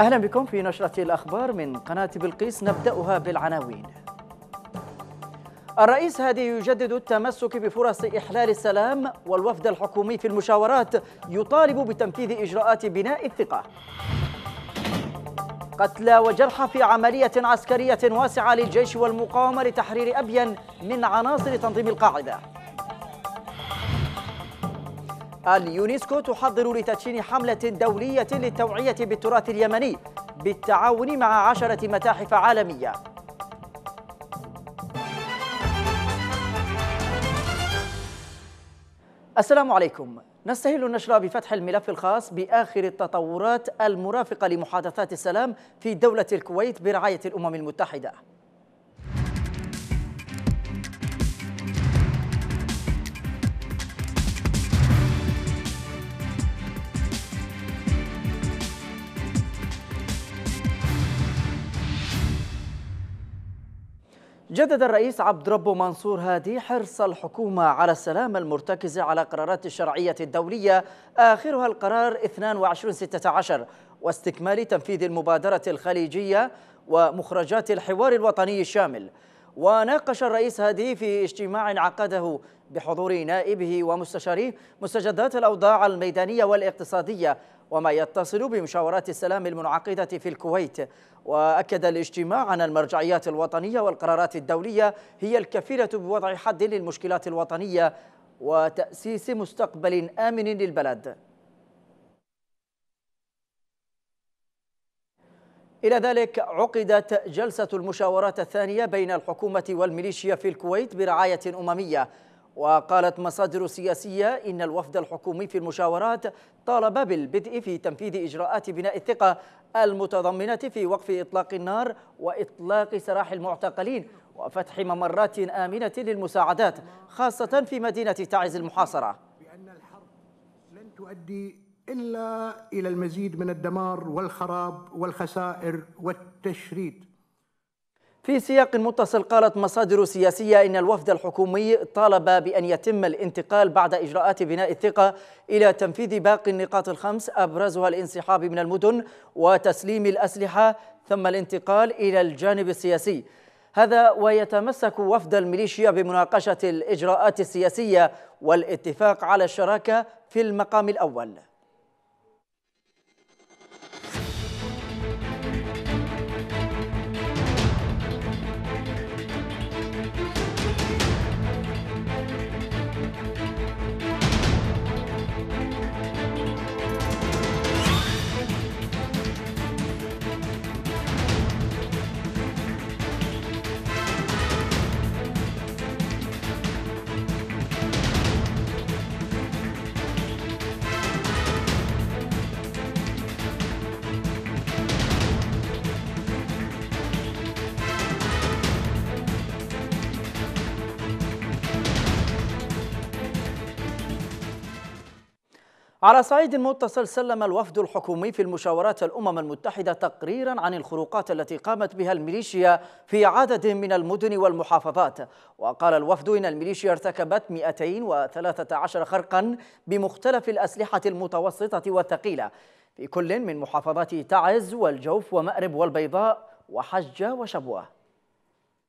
أهلا بكم في نشرة الأخبار من قناة بلقيس نبدأها بالعناوين الرئيس هادي يجدد التمسك بفرص إحلال السلام والوفد الحكومي في المشاورات يطالب بتنفيذ إجراءات بناء الثقة قتلى وجرحى في عملية عسكرية واسعة للجيش والمقاومة لتحرير أبين من عناصر تنظيم القاعدة اليونسكو تحضر لتدشين حملة دولية للتوعية بالتراث اليمني بالتعاون مع عشرة متاحف عالمية السلام عليكم نستهل النشرة بفتح الملف الخاص بآخر التطورات المرافقة لمحادثات السلام في دولة الكويت برعاية الأمم المتحدة جدد الرئيس عبد ربه منصور هادي حرص الحكومة على السلام المرتكز على قرارات الشرعية الدولية آخرها القرار 2216 واستكمال تنفيذ المبادرة الخليجية ومخرجات الحوار الوطني الشامل وناقش الرئيس هادي في اجتماع عقده بحضور نائبه ومستشاريه مستجدات الأوضاع الميدانية والاقتصادية وما يتصل بمشاورات السلام المنعقدة في الكويت وأكد الاجتماع أن المرجعيات الوطنية والقرارات الدولية هي الكفيلة بوضع حد للمشكلات الوطنية وتأسيس مستقبل آمن للبلد إلى ذلك عقدت جلسة المشاورات الثانية بين الحكومة والميليشيا في الكويت برعاية أممية وقالت مصادر سياسية إن الوفد الحكومي في المشاورات طالب بالبدء في تنفيذ إجراءات بناء الثقة المتضمنة في وقف إطلاق النار وإطلاق سراح المعتقلين وفتح ممرات آمنة للمساعدات خاصة في مدينة تعز المحاصرة بأن الحرب لن تؤدي إلا إلى المزيد من الدمار والخراب والخسائر والتشريد في سياق متصل قالت مصادر سياسية إن الوفد الحكومي طالب بأن يتم الانتقال بعد إجراءات بناء الثقة إلى تنفيذ باقي النقاط الخمس أبرزها الانسحاب من المدن وتسليم الأسلحة ثم الانتقال إلى الجانب السياسي هذا ويتمسك وفد الميليشيا بمناقشة الإجراءات السياسية والاتفاق على الشراكة في المقام الأول على صعيد متصل سلم الوفد الحكومي في المشاورات الأمم المتحدة تقريرا عن الخروقات التي قامت بها الميليشيا في عدد من المدن والمحافظات وقال الوفد إن الميليشيا ارتكبت 213 خرقا بمختلف الأسلحة المتوسطة والثقيلة في كل من محافظات تعز والجوف ومأرب والبيضاء وحجة وشبوه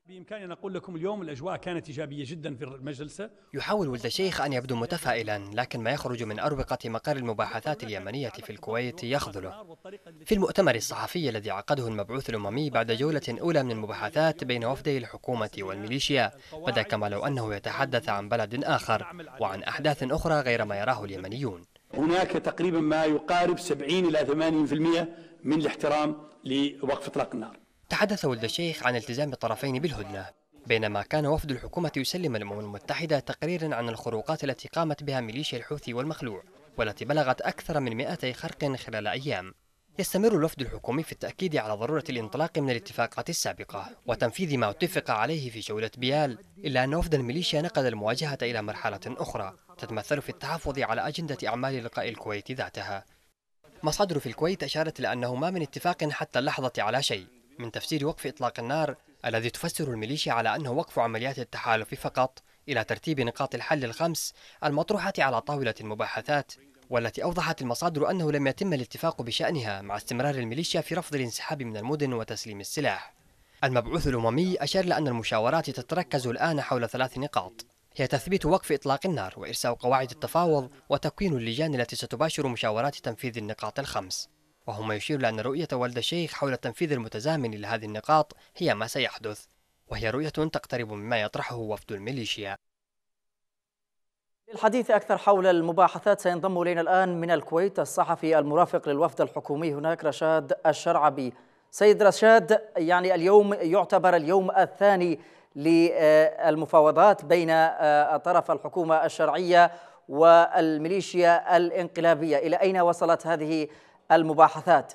بإمكاني أن أقول لكم اليوم الأجواء كانت إيجابية جدا في المجلسة يحاول ولد الشيخ أن يبدو متفائلا لكن ما يخرج من أروقة مقر المباحثات اليمنية في الكويت يخذله في المؤتمر الصحفي الذي عقده المبعوث الأممي بعد جولة أولى من المباحثات بين وفدي الحكومة والميليشيا بدا كما لو أنه يتحدث عن بلد آخر وعن أحداث أخرى غير ما يراه اليمنيون هناك تقريبا ما يقارب 70 إلى 80% من الاحترام لوقف إطلاق النار تحدث ولد الشيخ عن التزام الطرفين بالهدنة بينما كان وفد الحكومة يسلم الأمم المتحدة تقريرا عن الخروقات التي قامت بها ميليشيا الحوثي والمخلوع والتي بلغت أكثر من 200 خرق خلال أيام يستمر الوفد الحكومي في التأكيد على ضرورة الانطلاق من الاتفاقات السابقة وتنفيذ ما اتفق عليه في جولة بيال إلا أن وفد الميليشيا نقل المواجهة إلى مرحلة أخرى تتمثل في التحفظ على أجندة أعمال لقاء الكويت ذاتها مصادر في الكويت أشارت لأنه ما من اتفاق حتى اللحظة على شيء من تفسير وقف إطلاق النار الذي تفسر الميليشيا على أنه وقف عمليات التحالف فقط إلى ترتيب نقاط الحل الخمس المطروحة على طاولة المباحثات والتي أوضحت المصادر أنه لم يتم الاتفاق بشأنها مع استمرار الميليشيا في رفض الانسحاب من المدن وتسليم السلاح المبعوث الأممي أشار لأن المشاورات تتركز الآن حول ثلاث نقاط هي تثبيت وقف إطلاق النار وإرساء قواعد التفاوض وتكوين اللجان التي ستباشر مشاورات تنفيذ النقاط الخمس وهو ما يشير لأن رؤية والد الشيخ حول التنفيذ المتزامن لهذه النقاط هي ما سيحدث وهي رؤية تقترب مما يطرحه وفد الميليشيا للحديث أكثر حول المباحثات سينضم إلينا الآن من الكويت الصحفي المرافق للوفد الحكومي هناك رشاد الشرعبي سيد رشاد يعني اليوم يعتبر اليوم الثاني للمفاوضات بين آه، طرف الحكومة الشرعية والميليشيا الانقلابية إلى أين وصلت هذه المباحثات؟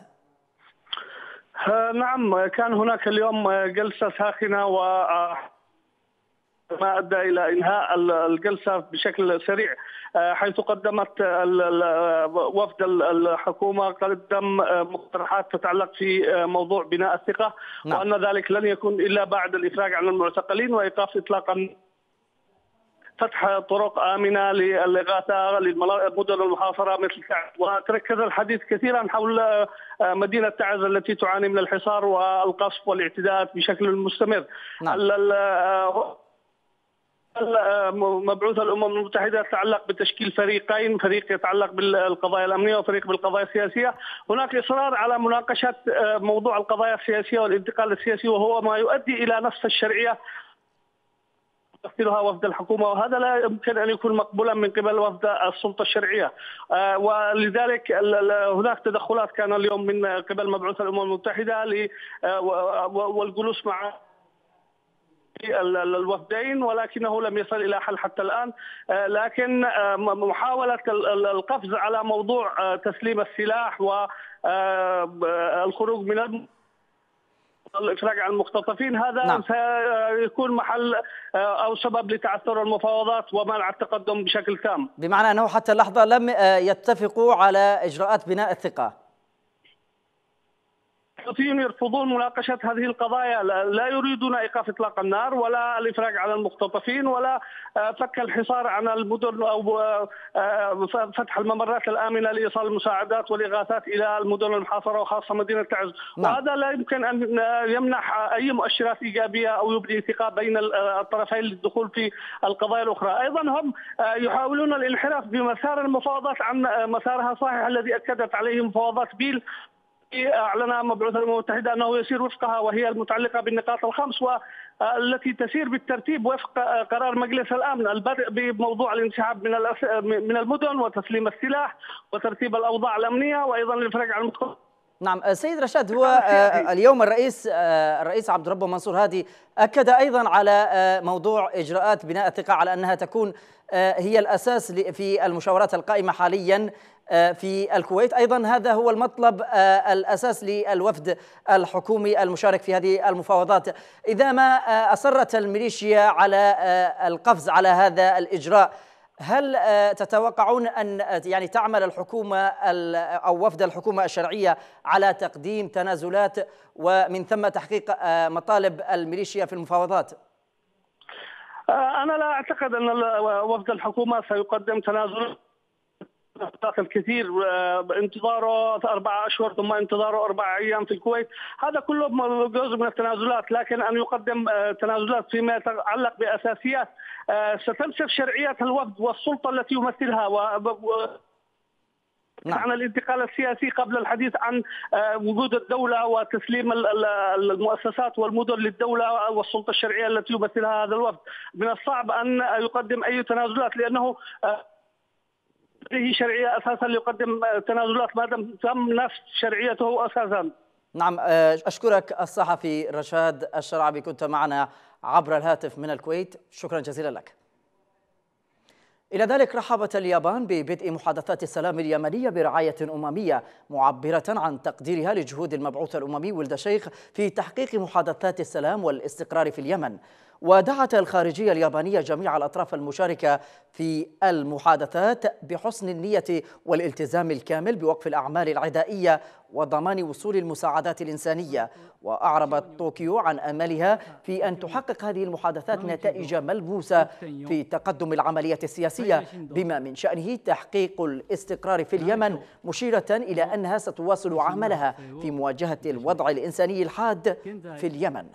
نعم كان هناك اليوم جلسة ساخنة و ما ادى الى انهاء الجلسه بشكل سريع آه، حيث قدمت وفد الحكومه قدم آه، مقترحات تتعلق في آه، موضوع بناء الثقه نعم. وان ذلك لن يكون الا بعد الافراج عن المعتقلين وايقاف اطلاق فتح طرق امنه للاغاثه للمدن المحاصره مثل تعز وتركز الحديث كثيرا حول آه، مدينه تعز التي تعاني من الحصار والقصف والاعتداءات بشكل مستمر نعم. آه، آه، مبعوث الامم المتحده يتعلق بتشكيل فريقين، فريق يتعلق بالقضايا الامنيه وفريق بالقضايا السياسيه، هناك اصرار على مناقشه موضوع القضايا السياسيه والانتقال السياسي وهو ما يؤدي الى نفس الشرعيه يمثلها وفد الحكومه وهذا لا يمكن ان يكون مقبولا من قبل وفد السلطه الشرعيه آه، ولذلك هناك تدخلات كان اليوم من قبل مبعوث الامم المتحده آه، والجلوس مع الوفدين ولكنه لم يصل الى حل حتى الان آه، لكن محاوله القفز على موضوع تسليم السلاح والخروج من الافراج عن المختطفين هذا نعم. سيكون محل آه، او سبب لتعثر المفاوضات ومنع التقدم بشكل تام بمعنى انه حتى اللحظه لم آه، يتفقوا على اجراءات بناء الثقه الحوثيين يرفضون مناقشه هذه القضايا لا يريدون ايقاف اطلاق النار ولا الافراج عن المختطفين ولا آه، فك الحصار عن المدن او آه، آه، فتح الممرات الامنه لايصال المساعدات والاغاثات الى المدن المحاصره وخاصه مدينه تعز نعم. وهذا لا يمكن ان يمنح اي مؤشرات ايجابيه او يبدي ثقه بين الطرفين للدخول في القضايا الاخرى ايضا هم يحاولون الانحراف بمسار المفاوضات عن مسارها الصحيح الذي اكدت عليه مفاوضات بيل أعلن مبعوث الأمم المتحدة أنه يسير وفقها وهي المتعلقة بالنقاط الخمس والتي تسير بالترتيب وفق قرار مجلس الأمن البدء بموضوع الانسحاب من من المدن وتسليم السلاح وترتيب الأوضاع الأمنية وأيضا الانفراج عن المتقدمين نعم السيد آه، رشاد هو نعم، آه، اليوم الرئيس آه، الرئيس عبد ربه منصور هادي اكد ايضا على موضوع اجراءات بناء الثقه على انها تكون هي الاساس في المشاورات القائمه حاليا في الكويت ايضا هذا هو المطلب الاساس للوفد الحكومي المشارك في هذه المفاوضات اذا ما اصرت الميليشيا على القفز على هذا الاجراء هل آه، تتوقعون ان آه، يعني تعمل الحكومه آه، او وفد الحكومه الشرعيه على تقديم تنازلات ومن ثم تحقيق مطالب الميليشيا في المفاوضات؟ انا لا اعتقد ان وفد الحكومه سيقدم تنازلات النطاق الكثير انتظاره اربع أشهر ثم انتظاره اربع أيام في الكويت هذا كله جزء من التنازلات لكن أن يقدم آه، تنازلات فيما يتعلق بأساسيات آه، ستنسف شرعية الوفد والسلطة التي يمثلها و... نعم. عن الانتقال السياسي قبل الحديث عن آه، وجود الدولة وتسليم المؤسسات والمدن للدولة والسلطة الشرعية التي يمثلها هذا الوفد من الصعب أن يقدم أي تنازلات لأنه لديه شرعيه اساسا ليقدم تنازلات ما دام تم نفس شرعيته اساسا. نعم آه، اشكرك الصحفي رشاد الشرعبي كنت معنا عبر الهاتف من الكويت، شكرا جزيلا لك. إلى ذلك رحبت اليابان ببدء محادثات السلام اليمنية برعاية أممية معبرة عن تقديرها لجهود المبعوث الأممي ولد شيخ في تحقيق محادثات السلام والاستقرار في اليمن ودعت الخارجية اليابانية جميع الأطراف المشاركة في المحادثات بحسن النية والالتزام الكامل بوقف الأعمال العدائية وضمان وصول المساعدات الإنسانية وأعربت طوكيو عن أملها في أن تحقق هذه المحادثات نتائج ملموسة في تقدم العملية السياسية بما من شأنه تحقيق الاستقرار في اليمن مشيرة إلى أنها ستواصل عملها في مواجهة الوضع الإنساني الحاد في اليمن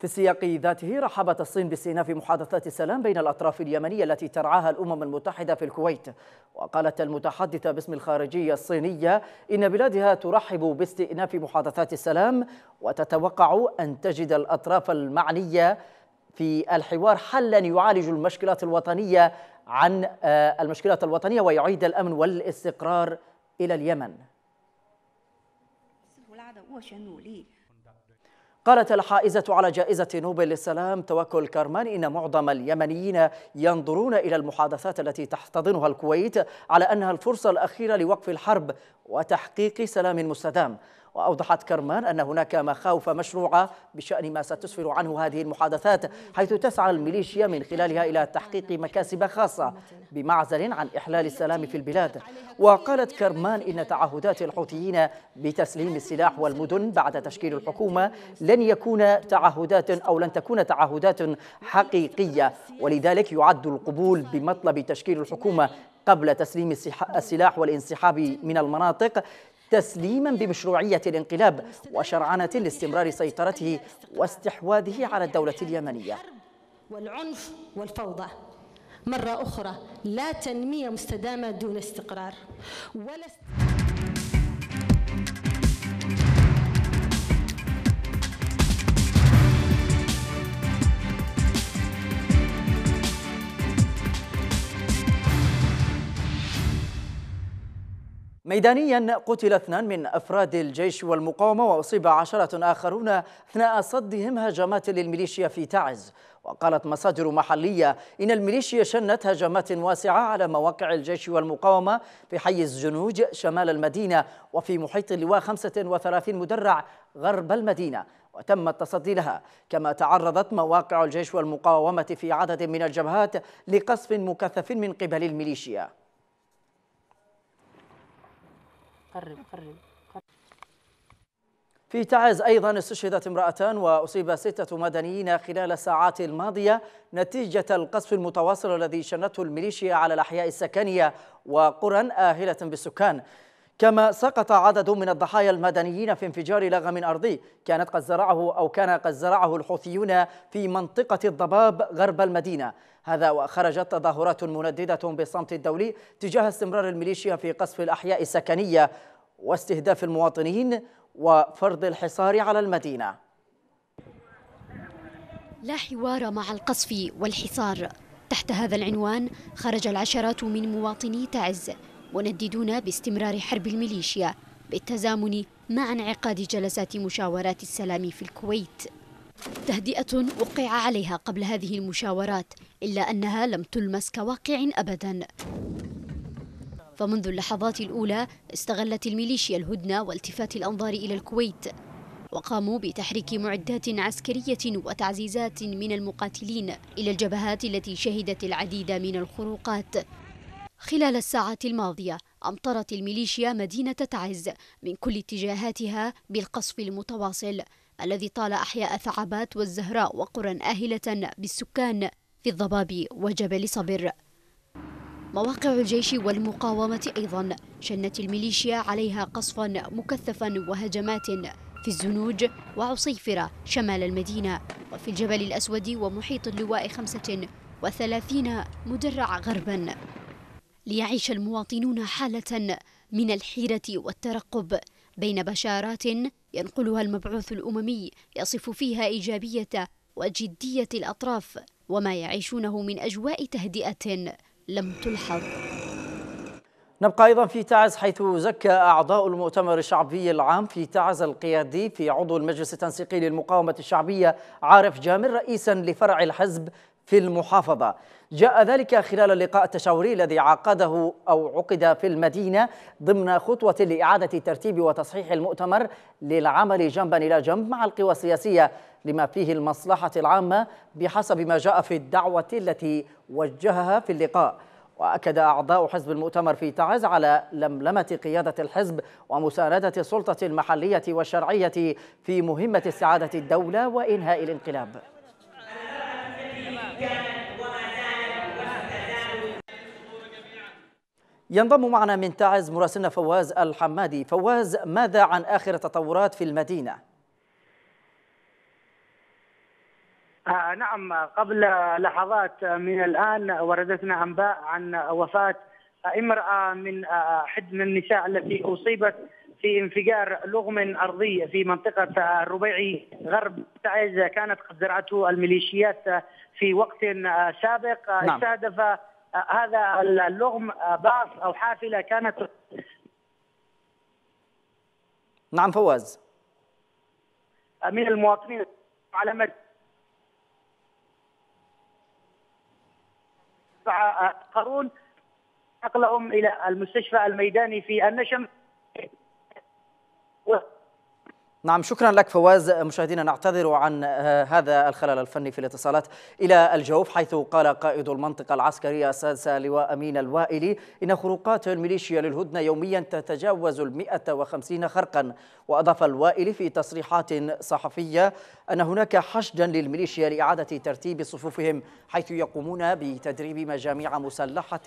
في السياق ذاته رحبت الصين باستئناف محادثات السلام بين الأطراف اليمنية التي ترعاها الأمم المتحدة في الكويت وقالت المتحدثة باسم الخارجية الصينية إن بلادها ترحب باستئناف محادثات السلام وتتوقع أن تجد الأطراف المعنية في الحوار حلا يعالج المشكلات الوطنية عن آه، المشكلات الوطنية ويعيد الأمن والاستقرار إلى اليمن قالت الحائزة على جائزة نوبل للسلام توكل كرمان إن معظم اليمنيين ينظرون إلى المحادثات التي تحتضنها الكويت على أنها الفرصة الأخيرة لوقف الحرب وتحقيق سلام مستدام وأوضحت كرمان أن هناك مخاوف مشروعة بشأن ما ستسفر عنه هذه المحادثات حيث تسعى الميليشيا من خلالها إلى تحقيق مكاسب خاصة بمعزل عن إحلال السلام في البلاد وقالت كرمان إن تعهدات الحوثيين بتسليم السلاح والمدن بعد تشكيل الحكومة لن يكون تعهدات أو لن تكون تعهدات حقيقية ولذلك يعد القبول بمطلب تشكيل الحكومة قبل تسليم السلاح والانسحاب من المناطق تسليما بمشروعية الانقلاب وشرعنة لاستمرار سيطرته واستحواذه على الدولة اليمنية والعنف والفوضى مرة أخرى لا تنمية مستدامة دون استقرار ولا است... ميدانيا قتل اثنان من أفراد الجيش والمقاومة وأصيب عشرة آخرون أثناء صدهم هجمات للميليشيا في تعز وقالت مصادر محلية إن الميليشيا شنت هجمات واسعة على مواقع الجيش والمقاومة في حي الزنوج شمال المدينة وفي محيط اللواء 35 مدرع غرب المدينة وتم التصدي لها كما تعرضت مواقع الجيش والمقاومة في عدد من الجبهات لقصف مكثف من قبل الميليشيا قرب قرب في تعز أيضا استشهدت امرأتان وأصيب ستة مدنيين خلال الساعات الماضية نتيجة القصف المتواصل الذي شنته الميليشيا على الأحياء السكنية وقرى آهلة بالسكان كما سقط عدد من الضحايا المدنيين في انفجار لغم أرضي كانت قد زرعه أو كان قد زرعه الحوثيون في منطقة الضباب غرب المدينة هذا وخرجت تظاهرات منددة بالصمت الدولي تجاه استمرار الميليشيا في قصف الأحياء السكنية واستهداف المواطنين وفرض الحصار على المدينة لا حوار مع القصف والحصار تحت هذا العنوان خرج العشرات من مواطني تعز منددون باستمرار حرب الميليشيا بالتزامن مع انعقاد جلسات مشاورات السلام في الكويت تهدئة وقع عليها قبل هذه المشاورات إلا أنها لم تلمس كواقع أبدا فمنذ اللحظات الأولى استغلت الميليشيا الهدنة والتفات الأنظار إلى الكويت وقاموا بتحريك معدات عسكرية وتعزيزات من المقاتلين إلى الجبهات التي شهدت العديد من الخروقات خلال الساعات الماضية أمطرت الميليشيا مدينة تعز من كل اتجاهاتها بالقصف المتواصل الذي طال أحياء ثعبات والزهراء وقرى آهلة بالسكان في الضباب وجبل صبر مواقع الجيش والمقاومة أيضا شنت الميليشيا عليها قصفا مكثفا وهجمات في الزنوج وعصيفرة شمال المدينة وفي الجبل الأسود ومحيط اللواء خمسة وثلاثين مدرع غربا ليعيش المواطنون حالة من الحيرة والترقب بين بشارات ينقلها المبعوث الأممي يصف فيها إيجابية وجدية الأطراف وما يعيشونه من أجواء تهدئة لم تلحظ نبقى أيضا في تعز حيث زكى أعضاء المؤتمر الشعبي العام في تعز القيادي في عضو المجلس التنسيقي للمقاومة الشعبية عارف جامر رئيسا لفرع الحزب في المحافظة جاء ذلك خلال اللقاء التشاوري الذي عقده أو عقد في المدينة ضمن خطوة لإعادة ترتيب وتصحيح المؤتمر للعمل جنبا إلى جنب مع القوى السياسية لما فيه المصلحة العامة بحسب ما جاء في الدعوة التي وجهها في اللقاء وأكد أعضاء حزب المؤتمر في تعز على لملمة قيادة الحزب ومساندة السلطة المحلية والشرعية في مهمة استعادة الدولة وإنهاء الانقلاب ينضم معنا من تعز مراسلنا فواز الحمادي فواز ماذا عن آخر التطورات في المدينة؟ آه نعم قبل لحظات من الآن وردتنا أنباء عن وفاة امرأة من آه، حد من النساء التي أصيبت في انفجار لغم أرضي في منطقة الربيعي غرب تعز كانت قد زرعته الميليشيات في وقت سابق نعم. استهدف هذا اللغم باص أو حافلة كانت نعم فواز من المواطنين على مد قارون نقلهم إلى المستشفى الميداني في النشم نعم شكرا لك فواز مشاهدينا نعتذر عن آه، هذا الخلل الفني في الاتصالات إلى الجوف حيث قال قائد المنطقة العسكرية السادسة لواء أمين الوائلي إن خروقات الميليشيا للهدنة يوميا تتجاوز المئة وخمسين خرقا وأضاف الوائلي في تصريحات صحفية أن هناك حشدا للميليشيا لإعادة ترتيب صفوفهم حيث يقومون بتدريب مجاميع مسلحة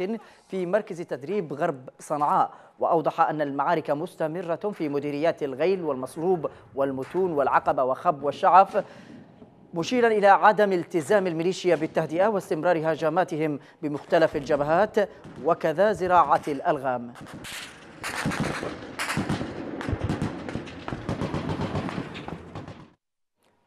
في مركز تدريب غرب صنعاء وأوضح أن المعارك مستمرة في مديريات الغيل والمصلوب والمتون والعقبة وخب والشعف مشيرا إلى عدم التزام الميليشيا بالتهدئة واستمرار هجماتهم بمختلف الجبهات وكذا زراعة الألغام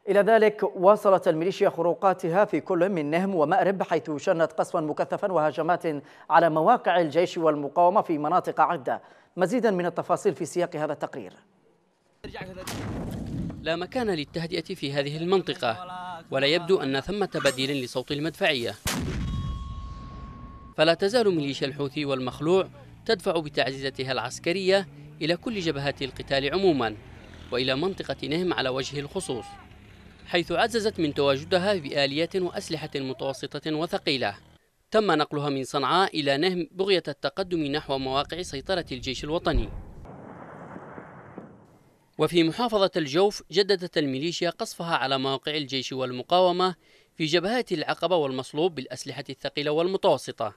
إلى ذلك واصلت الميليشيا خروقاتها في كل من نهم ومأرب حيث شنت قصفا مكثفا وهجمات على مواقع الجيش والمقاومة في مناطق عدة مزيدا من التفاصيل في سياق هذا التقرير لا مكان للتهدئة في هذه المنطقة ولا يبدو أن ثمة بديل لصوت المدفعية فلا تزال ميليشيا الحوثي والمخلوع تدفع بتعزيزتها العسكرية إلى كل جبهات القتال عموما وإلى منطقة نهم على وجه الخصوص حيث عززت من تواجدها بآليات وأسلحة متوسطة وثقيلة تم نقلها من صنعاء إلى نهم بغية التقدم نحو مواقع سيطرة الجيش الوطني وفي محافظة الجوف جددت الميليشيا قصفها على مواقع الجيش والمقاومة في جبهات العقبة والمصلوب بالأسلحة الثقيلة والمتوسطة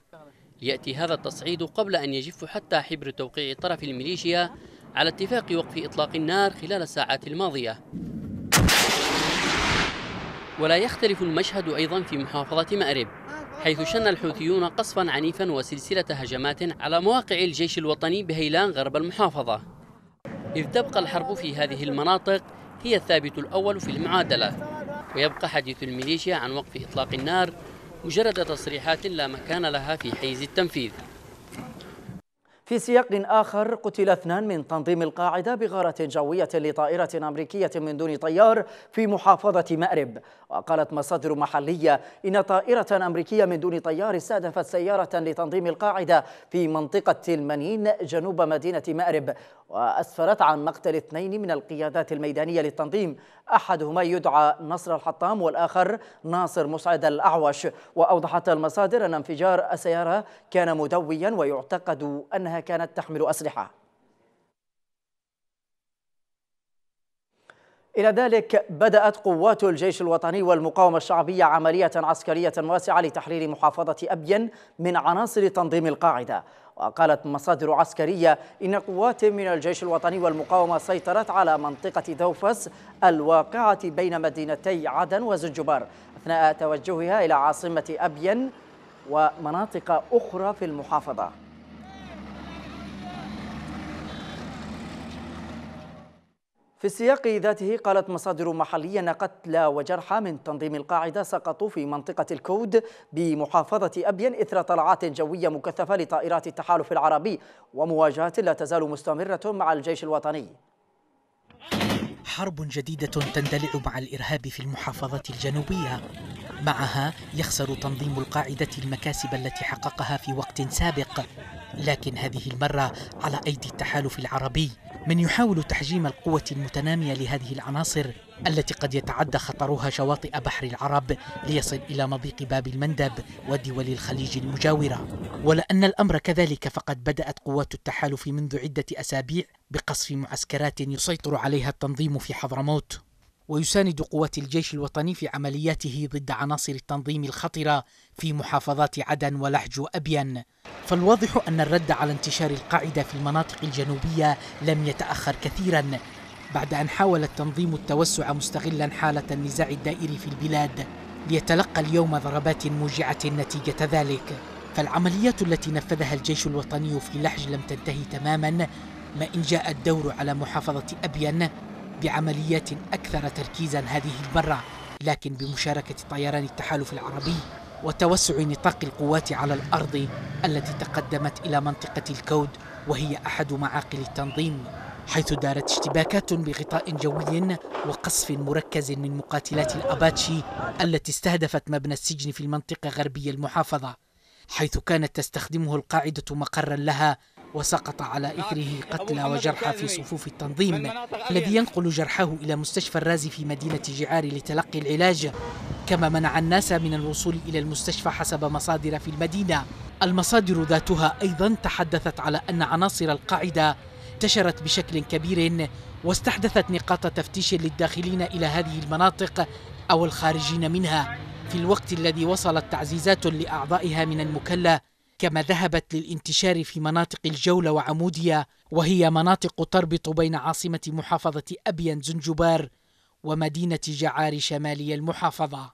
يأتي هذا التصعيد قبل أن يجف حتى حبر توقيع طرف الميليشيا على اتفاق وقف إطلاق النار خلال الساعات الماضية ولا يختلف المشهد أيضا في محافظة مأرب حيث شن الحوثيون قصفا عنيفا وسلسلة هجمات على مواقع الجيش الوطني بهيلان غرب المحافظة إذ تبقى الحرب في هذه المناطق هي الثابت الأول في المعادلة ويبقى حديث الميليشيا عن وقف إطلاق النار مجرد تصريحات لا مكان لها في حيز التنفيذ في سياق آخر قتل اثنان من تنظيم القاعدة بغارة جوية لطائرة أمريكية من دون طيار في محافظة مأرب وقالت مصادر محلية إن طائرة أمريكية من دون طيار استهدفت سيارة لتنظيم القاعدة في منطقة المنين جنوب مدينة مأرب وأسفرت عن مقتل اثنين من القيادات الميدانية للتنظيم أحدهما يدعى نصر الحطام والآخر ناصر مسعد الأعوش وأوضحت المصادر أن انفجار السيارة كان مدويا ويعتقد أنها كانت تحمل أسلحة إلى ذلك بدأت قوات الجيش الوطني والمقاومة الشعبية عملية عسكرية واسعة لتحرير محافظة أبين من عناصر تنظيم القاعدة وقالت مصادر عسكرية إن قوات من الجيش الوطني والمقاومة سيطرت على منطقة دوفس الواقعة بين مدينتي عدن وزنجبار أثناء توجهها إلى عاصمة أبين ومناطق أخرى في المحافظة في السياق ذاته قالت مصادر محلية أن قتلى وجرحى من تنظيم القاعدة سقطوا في منطقة الكود بمحافظة أبين إثر طلعات جوية مكثفة لطائرات التحالف العربي ومواجهات لا تزال مستمرة مع الجيش الوطني حرب جديدة تندلع مع الإرهاب في المحافظة الجنوبية معها يخسر تنظيم القاعدة المكاسب التي حققها في وقت سابق لكن هذه المرة على أيدي التحالف العربي من يحاول تحجيم القوة المتنامية لهذه العناصر التي قد يتعدى خطرها شواطئ بحر العرب ليصل إلى مضيق باب المندب ودول الخليج المجاورة ولأن الأمر كذلك فقد بدأت قوات التحالف منذ عدة أسابيع بقصف معسكرات يسيطر عليها التنظيم في حضرموت ويساند قوات الجيش الوطني في عملياته ضد عناصر التنظيم الخطرة في محافظات عدن ولحج وأبين فالواضح أن الرد على انتشار القاعدة في المناطق الجنوبية لم يتأخر كثيرا بعد أن حاول التنظيم التوسع مستغلا حالة النزاع الدائري في البلاد ليتلقى اليوم ضربات موجعة نتيجة ذلك فالعمليات التي نفذها الجيش الوطني في لحج لم تنتهي تماما ما إن جاء الدور على محافظة أبين بعمليات أكثر تركيزا هذه المرة لكن بمشاركة طيران التحالف العربي وتوسع نطاق القوات على الأرض التي تقدمت إلى منطقة الكود وهي أحد معاقل التنظيم حيث دارت اشتباكات بغطاء جوي وقصف مركز من مقاتلات الأباتشي التي استهدفت مبنى السجن في المنطقة غربية المحافظة حيث كانت تستخدمه القاعدة مقرا لها وسقط على إثره قتلى وجرحى في صفوف التنظيم الذي ينقل جرحاه إلى مستشفى الرازي في مدينة جعار لتلقي العلاج كما منع الناس من الوصول إلى المستشفى حسب مصادر في المدينة المصادر ذاتها أيضا تحدثت على أن عناصر القاعدة انتشرت بشكل كبير واستحدثت نقاط تفتيش للداخلين إلى هذه المناطق أو الخارجين منها في الوقت الذي وصلت تعزيزات لأعضائها من المكلة كما ذهبت للانتشار في مناطق الجولة وعمودية وهي مناطق تربط بين عاصمة محافظة أبين زنجبار ومدينة جعار شمالي المحافظة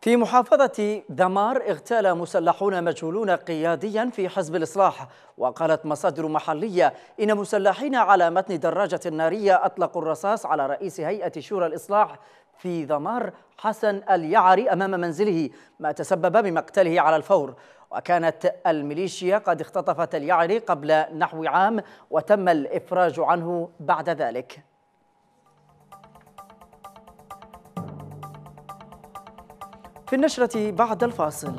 في محافظة دمار اغتال مسلحون مجهولون قياديا في حزب الإصلاح وقالت مصادر محلية إن مسلحين على متن دراجة نارية أطلقوا الرصاص على رئيس هيئة شورى الإصلاح في دمار حسن اليعري أمام منزله ما تسبب بمقتله على الفور وكانت الميليشيا قد اختطفت اليعري قبل نحو عام وتم الإفراج عنه بعد ذلك في النشرة بعد الفاصل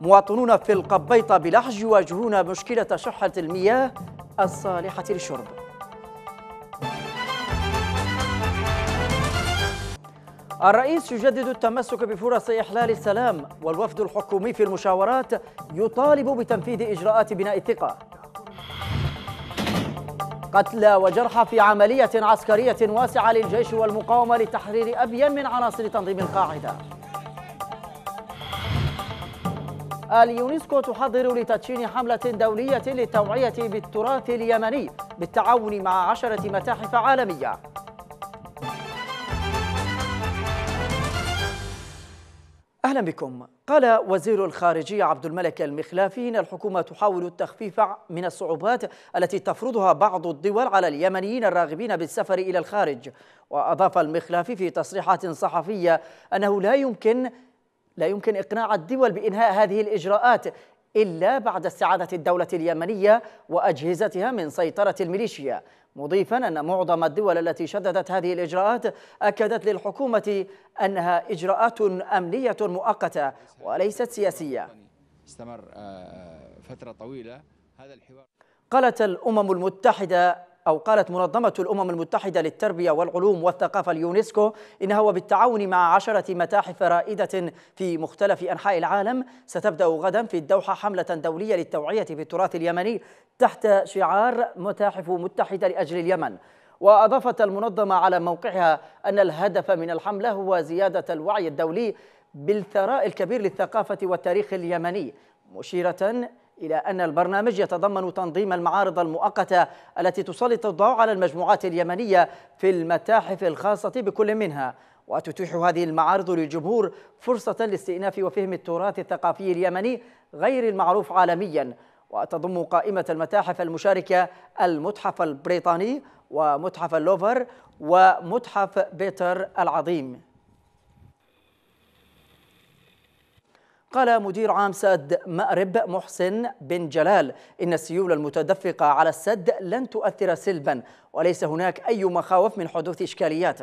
مواطنون في القبيطة بلحج يواجهون مشكلة شحة المياه الصالحة للشرب الرئيس يجدد التمسك بفرص إحلال السلام والوفد الحكومي في المشاورات يطالب بتنفيذ إجراءات بناء الثقة قتلى وجرحى في عملية عسكرية واسعة للجيش والمقاومة لتحرير أبين من عناصر تنظيم القاعدة اليونسكو تحضر لتدشين حملة دولية للتوعية بالتراث اليمني بالتعاون مع عشرة متاحف عالمية أهلا بكم قال وزير الخارجية عبد الملك المخلافي إن الحكومة تحاول التخفيف من الصعوبات التي تفرضها بعض الدول على اليمنيين الراغبين بالسفر إلى الخارج وأضاف المخلافي في تصريحات صحفية أنه لا يمكن لا يمكن إقناع الدول بإنهاء هذه الإجراءات إلا بعد استعادة الدولة اليمنية وأجهزتها من سيطرة الميليشيا مضيفا أن معظم الدول التي شددت هذه الإجراءات أكدت للحكومة أنها إجراءات أمنية مؤقتة وليست سياسية استمر آه، آه، فترة طويلة هذا الحوار قالت الأمم المتحدة أو قالت منظمة الأمم المتحدة للتربية والعلوم والثقافة اليونسكو إنها وبالتعاون مع عشرة متاحف رائدة في مختلف أنحاء العالم ستبدأ غدا في الدوحة حملة دولية للتوعية بالتراث اليمني تحت شعار متاحف متحدة لأجل اليمن وأضافت المنظمة على موقعها أن الهدف من الحملة هو زيادة الوعي الدولي بالثراء الكبير للثقافة والتاريخ اليمني مشيرة إلى أن البرنامج يتضمن تنظيم المعارض المؤقتة التي تسلط الضوء على المجموعات اليمنية في المتاحف الخاصة بكل منها وتتيح هذه المعارض للجمهور فرصة لاستئناف وفهم التراث الثقافي اليمني غير المعروف عالمياً وتضم قائمة المتاحف المشاركة المتحف البريطاني ومتحف اللوفر ومتحف بيتر العظيم قال مدير عام سد مأرب محسن بن جلال إن السيول المتدفقة على السد لن تؤثر سلبا وليس هناك أي مخاوف من حدوث إشكاليات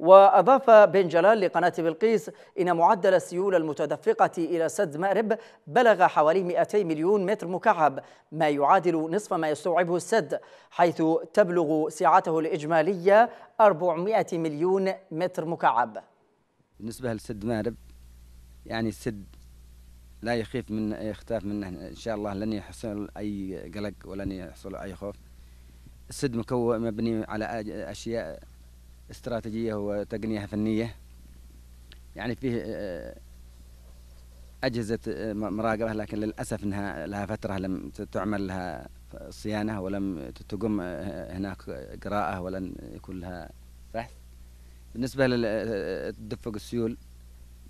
وأضاف بن جلال لقناة بلقيس إن معدل السيول المتدفقة إلى سد مأرب بلغ حوالي 200 مليون متر مكعب ما يعادل نصف ما يستوعبه السد حيث تبلغ سعته الإجمالية 400 مليون متر مكعب بالنسبة لسد مأرب يعني السد لا يخيف من يختاف منه ان شاء الله لن يحصل اي قلق ولن يحصل اي خوف السد مكون مبني على اشياء استراتيجيه وتقنيه فنيه يعني فيه آه، اجهزه آه، مراقبه لكن للاسف انها لها فتره لم تعمل لها صيانه ولم تقم آه، هناك قراءه ولن يكون لها بحث بالنسبه لتدفق السيول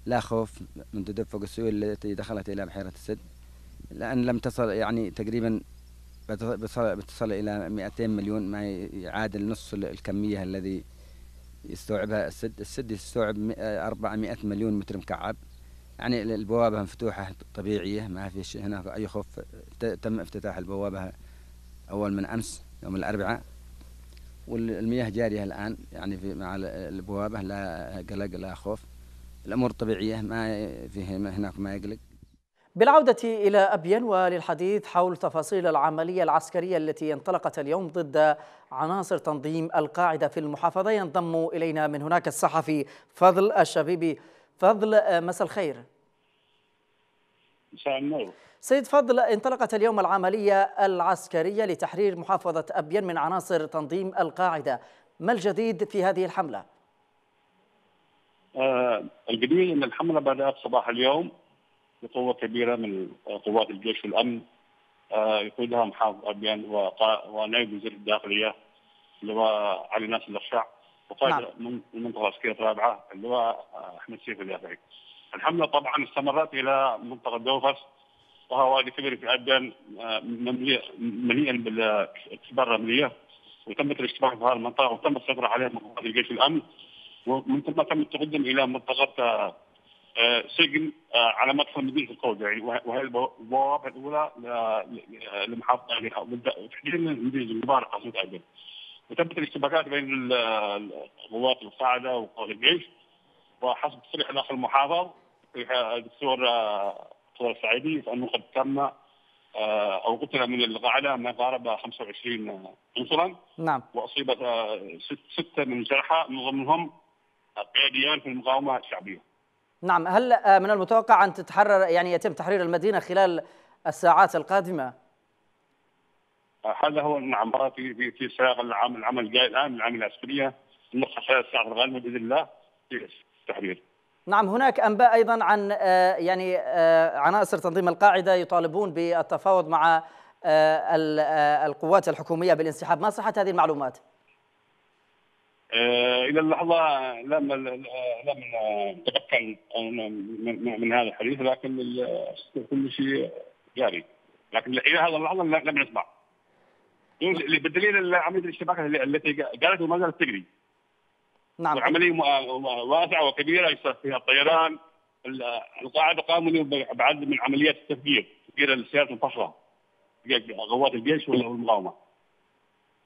لا خوف من تدفق السيول التي دخلت إلى بحيرة السد لأن لم تصل يعني تقريبا بتصل إلى 200 مليون ما يعادل نص الكمية الذي يستوعبها السد السد يستوعب 400 مليون متر مكعب يعني البوابة مفتوحة طبيعية ما فيش هناك أي خوف تم افتتاح البوابة أول من أمس يوم الأربعاء والمياه جارية الآن يعني في مع البوابة لا قلق لا خوف الامور الطبيعيه ما فيه هناك ما يقلق بالعودة إلى أبين وللحديث حول تفاصيل العملية العسكرية التي انطلقت اليوم ضد عناصر تنظيم القاعدة في المحافظة ينضم إلينا من هناك الصحفي فضل الشبيبي فضل آه، مساء الخير مساء النور سيد فضل انطلقت اليوم العملية العسكرية لتحرير محافظة أبين من عناصر تنظيم القاعدة ما الجديد في هذه الحملة؟ آه، الجميل ان الحمله بدات صباح اليوم بقوه كبيره من قوات الجيش والامن آه، يقودها محافظ ابيان ونائب وزير الداخليه اللواء علي ناصر الاخشع وقائد نعم. المنطقه العسكريه الرابعه اللواء احمد سيف اليافعي. الحمله طبعا استمرت الى منطقه دوفس وهو وادي كبير في ابيان آه، مليئا بالاكتبار الرمليه وتمت الاشتباك في هذه المنطقه وتم السيطره عليها من قوات الجيش والامن ومن ثم تم التقدم الى منطقه آه، سجن آه، على مدخل مدينه يعني وهي البوابه الاولى لمحافظه اليها تحديدا مدينه المباركه سود وتمت الاشتباكات بين القوات القاعده وقوات الجيش وحسب تصريح داخل المحافظ الدكتور الدكتور آه، السعيدي فانه قد تم او قتل من القاعده ما قارب 25 عنصرا نعم واصيب سته من جرحى من ضمنهم قياديان في المقاومه الشعبيه. نعم، هل آه، من المتوقع ان تتحرر يعني يتم تحرير المدينه خلال الساعات القادمه؟ آه، هذا هو نعم في في في سياق العام العمل الجاي الان العام العسكريه نصف الساعه الغالبه باذن الله في التحرير. نعم هناك انباء ايضا عن آه، يعني عناصر تنظيم القاعده يطالبون بالتفاوض مع القوات الحكوميه بالانسحاب، ما صحه هذه المعلومات؟ آه، الى اللحظه لم آه، لم نتمكن من, هذا الحديث لكن كل شيء جاري لكن الى هذه اللحظه لم نسمع نعم. بدليل عمليه الاشتباك التي قالت وما زالت تجري نعم عمليه واسعه وكبيره يصير فيها الطيران القاعده قاموا بعد من عمليات التفجير تفجير السيارات المفصله غوات الجيش والمقاومه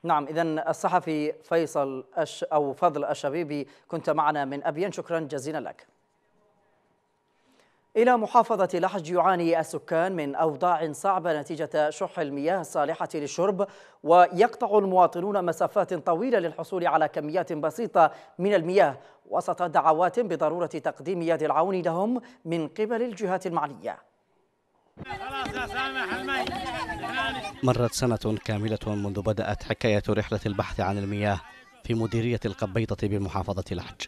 نعم إذا الصحفي فيصل أش أو فضل الشبيبي كنت معنا من أبين شكرا جزيلا لك إلى محافظة لحج يعاني السكان من أوضاع صعبة نتيجة شح المياه الصالحة للشرب ويقطع المواطنون مسافات طويلة للحصول على كميات بسيطة من المياه وسط دعوات بضرورة تقديم يد العون لهم من قبل الجهات المعنية مرت سنة كاملة منذ بدأت حكاية رحلة البحث عن المياه في مديرية القبيطة بمحافظة لحج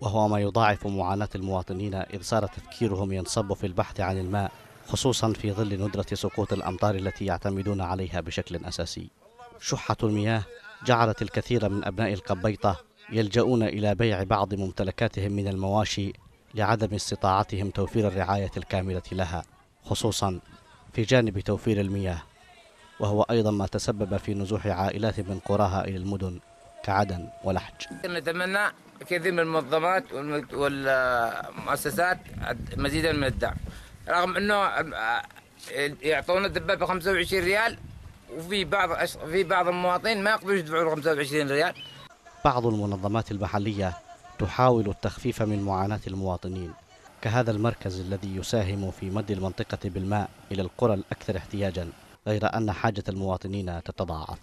وهو ما يضاعف معاناة المواطنين إذ صار تفكيرهم ينصب في البحث عن الماء خصوصا في ظل ندرة سقوط الأمطار التي يعتمدون عليها بشكل أساسي شحة المياه جعلت الكثير من أبناء القبيطة يلجؤون إلى بيع بعض ممتلكاتهم من المواشي لعدم استطاعتهم توفير الرعاية الكاملة لها خصوصا في جانب توفير المياه وهو أيضا ما تسبب في نزوح عائلات من قراها إلى المدن كعدن ولحج نتمنى كثير من المنظمات والمؤسسات مزيدا من الدعم رغم أنه آه، يعطونا الدبابة 25 ريال وفي بعض في بعض المواطنين ما يقدروا يدفعوا 25 ريال بعض المنظمات المحلية تحاول التخفيف من معاناة المواطنين كهذا المركز الذي يساهم في مد المنطقة بالماء إلى القرى الأكثر احتياجاً غير أن حاجة المواطنين تتضاعف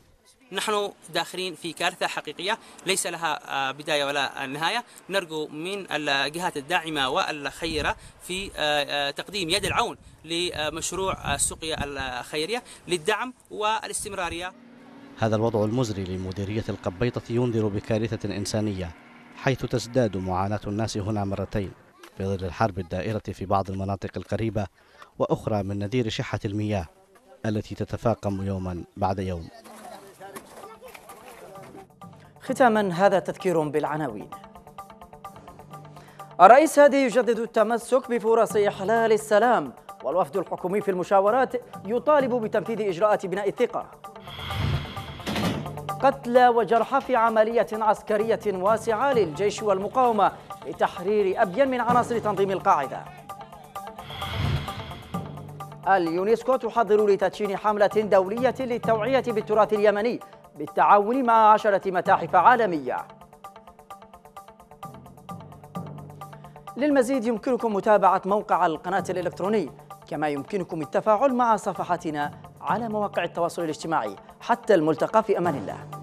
نحن داخلين في كارثة حقيقية ليس لها آه، بداية ولا نهاية نرجو من الجهات الداعمة والخيرة في آه، آه، تقديم يد العون لمشروع السقيا الخيرية للدعم والاستمرارية هذا الوضع المزري لمديرية القبيطة ينذر بكارثة إنسانية حيث تزداد معاناة الناس هنا مرتين في ظل الحرب الدائرة في بعض المناطق القريبة وأخرى من نذير شحة المياه التي تتفاقم يوما بعد يوم ختاما هذا تذكير بالعناوين الرئيس هادي يجدد التمسك بفرص إحلال السلام والوفد الحكومي في المشاورات يطالب بتنفيذ إجراءات بناء الثقة قتلى وجرحى في عملية عسكرية واسعة للجيش والمقاومة لتحرير أبين من عناصر تنظيم القاعدة اليونسكو تحضر لتدشين حملة دولية للتوعية بالتراث اليمني بالتعاون مع عشرة متاحف عالمية للمزيد يمكنكم متابعة موقع القناة الإلكتروني كما يمكنكم التفاعل مع صفحتنا على مواقع التواصل الاجتماعي حتى الملتقى في أمان الله